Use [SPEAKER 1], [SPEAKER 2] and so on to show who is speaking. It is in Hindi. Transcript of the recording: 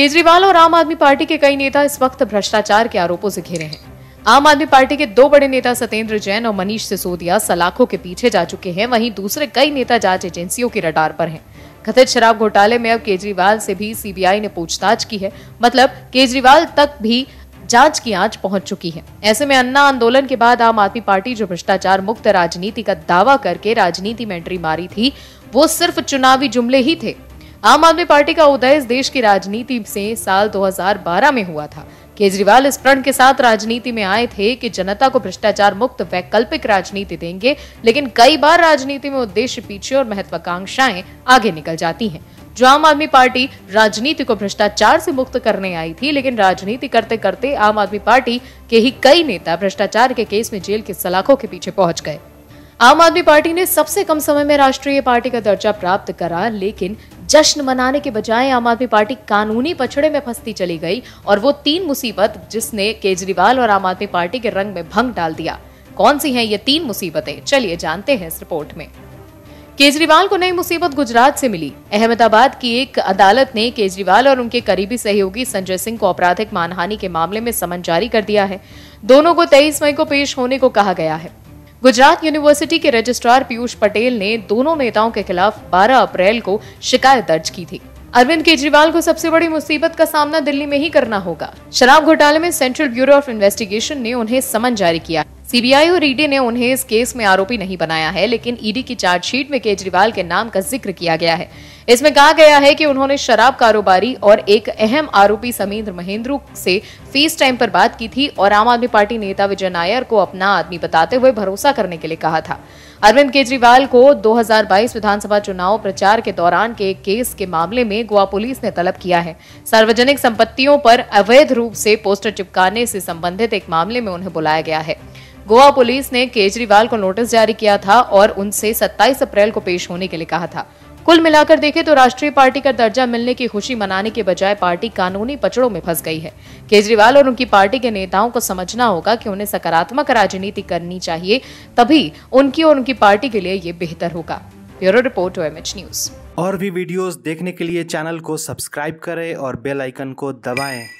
[SPEAKER 1] केजरीवाल और आम आदमी पार्टी के कई नेता इस वक्त भ्रष्टाचार के आरोपों से घिरे हैं आम आदमी पार्टी के दो बड़े नेता सत्येंद्र जैन और मनीष सिसोदिया सलाखों के पीछे जा चुके हैं वहीं दूसरे कई नेता जांच एजेंसियों के रडार पर हैं कथित शराब घोटाले में अब केजरीवाल से भी सीबीआई ने पूछताछ की है मतलब केजरीवाल तक भी जांच की आंच पहुंच चुकी है ऐसे में अन्ना आंदोलन के बाद आम आदमी पार्टी जो भ्रष्टाचार मुक्त राजनीति का दावा करके राजनीति में एंट्री मारी थी वो सिर्फ चुनावी जुमले ही थे आम आदमी पार्टी का उदय इस देश की राजनीति से साल 2012 में हुआ था केजरीवाल इस प्रण के साथ राजनीति में आए थे कि जनता को भ्रष्टाचार मुक्त वैकल्पिक राजनीति देंगे लेकिन कई बार राजनीति में उद्देश्य पीछे और महत्वाकांक्षाएं आगे निकल जाती हैं जो आम आदमी पार्टी राजनीति को भ्रष्टाचार से मुक्त करने आई थी लेकिन राजनीति करते करते आम आदमी पार्टी के ही कई नेता भ्रष्टाचार के केस में जेल के सलाखों के पीछे पहुंच गए आम आदमी पार्टी ने सबसे कम समय में राष्ट्रीय पार्टी का दर्जा प्राप्त करा लेकिन जश्न मनाने के बजाय आम आदमी पार्टी कानूनी पछड़े में फंसती चली गई और वो तीन मुसीबत जिसने केजरीवाल और आम आदमी पार्टी के रंग में भंग डाल दिया कौन सी हैं ये तीन मुसीबतें चलिए जानते हैं इस रिपोर्ट में केजरीवाल को नई मुसीबत गुजरात से मिली अहमदाबाद की एक अदालत ने केजरीवाल और उनके करीबी सहयोगी संजय सिंह को आपराधिक मानहानि के मामले में समन जारी कर दिया है दोनों को 23 मई को पेश होने को कहा गया है गुजरात यूनिवर्सिटी के रजिस्ट्रार पीयूष पटेल ने दोनों नेताओं के खिलाफ 12 अप्रैल को शिकायत दर्ज की थी अरविंद केजरीवाल को सबसे बड़ी मुसीबत का सामना दिल्ली में ही करना होगा शराब घोटाले में सेंट्रल ब्यूरो ऑफ इन्वेस्टिगेशन ने उन्हें समन जारी किया सीबीआई और ईडी ने उन्हें इस केस में आरोपी नहीं बनाया है लेकिन ईडी की चार्जशीट में केजरीवाल के नाम का जिक्र किया गया है इसमें कहा गया है कि उन्होंने शराब कारोबारी और एक अहम आरोपी समींद्र महेंद्रू से फीस टाइम पर बात की थी और आम आदमी पार्टी नेता विजय नायर को अपना आदमी बताते हुए भरोसा करने के लिए कहा था अरविंद केजरीवाल को 2022 विधानसभा चुनाव प्रचार के दौरान के केस के मामले में गोवा पुलिस ने तलब किया है सार्वजनिक संपत्तियों पर अवैध रूप से पोस्टर चिपकाने से संबंधित एक मामले में उन्हें बुलाया गया है गोवा पुलिस ने केजरीवाल को नोटिस जारी किया था और उनसे 27 अप्रैल को पेश होने के लिए कहा था कुल मिलाकर देखें तो राष्ट्रीय पार्टी का दर्जा मिलने की खुशी मनाने के बजाय पार्टी कानूनी पचड़ों में फंस गई है केजरीवाल और उनकी पार्टी के नेताओं को समझना होगा कि उन्हें सकारात्मक राजनीति करनी चाहिए तभी उनकी और उनकी पार्टी के लिए ये बेहतर होगा ब्यूरो रिपोर्ट ओ न्यूज और भी वीडियोस देखने के लिए चैनल को सब्सक्राइब करें और बेल आइकन को दबाएं